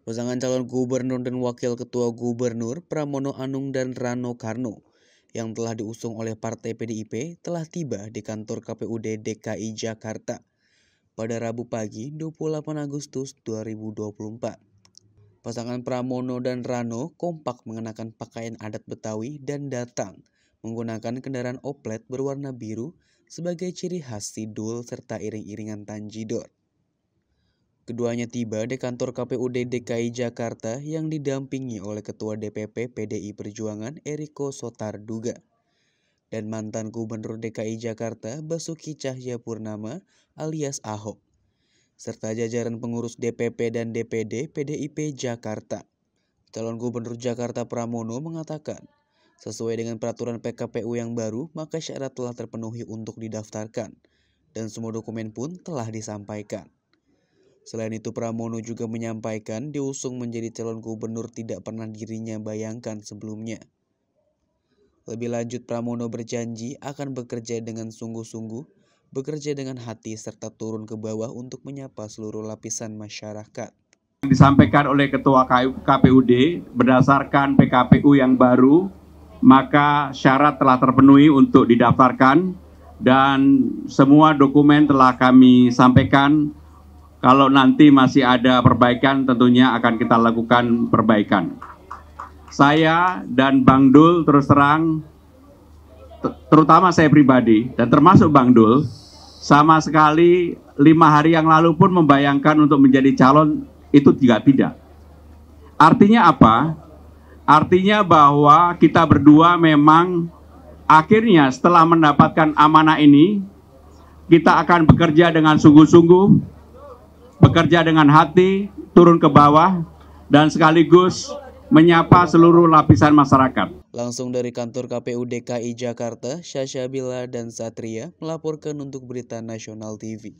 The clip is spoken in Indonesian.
Pasangan calon gubernur dan wakil ketua gubernur Pramono Anung dan Rano Karno yang telah diusung oleh Partai PDIP telah tiba di kantor KPUD DKI Jakarta pada Rabu pagi 28 Agustus 2024. Pasangan Pramono dan Rano kompak mengenakan pakaian adat Betawi dan datang menggunakan kendaraan oplet berwarna biru sebagai ciri khas sidul serta iring-iringan tanjidor. Keduanya tiba di kantor KPUD DKI Jakarta yang didampingi oleh Ketua DPP PDI Perjuangan Eriko Sotarduga dan mantan Gubernur DKI Jakarta Basuki Cahyapurnama alias Ahok serta jajaran pengurus DPP dan DPD PDIP Jakarta. Calon Gubernur Jakarta Pramono mengatakan, sesuai dengan peraturan PKPU yang baru, maka syarat telah terpenuhi untuk didaftarkan dan semua dokumen pun telah disampaikan. Selain itu Pramono juga menyampaikan diusung menjadi calon gubernur tidak pernah dirinya bayangkan sebelumnya. Lebih lanjut Pramono berjanji akan bekerja dengan sungguh-sungguh, bekerja dengan hati serta turun ke bawah untuk menyapa seluruh lapisan masyarakat. Yang disampaikan oleh Ketua KPUD berdasarkan PKPU yang baru, maka syarat telah terpenuhi untuk didaftarkan dan semua dokumen telah kami sampaikan kalau nanti masih ada perbaikan, tentunya akan kita lakukan perbaikan. Saya dan Bang Dul terus terang, terutama saya pribadi dan termasuk Bang Dul, sama sekali lima hari yang lalu pun membayangkan untuk menjadi calon itu tidak tidak. Artinya apa? Artinya bahwa kita berdua memang akhirnya setelah mendapatkan amanah ini, kita akan bekerja dengan sungguh-sungguh, bekerja dengan hati, turun ke bawah, dan sekaligus menyapa seluruh lapisan masyarakat. Langsung dari kantor KPU DKI Jakarta, Syasha Bila dan Satria melaporkan untuk Berita Nasional TV.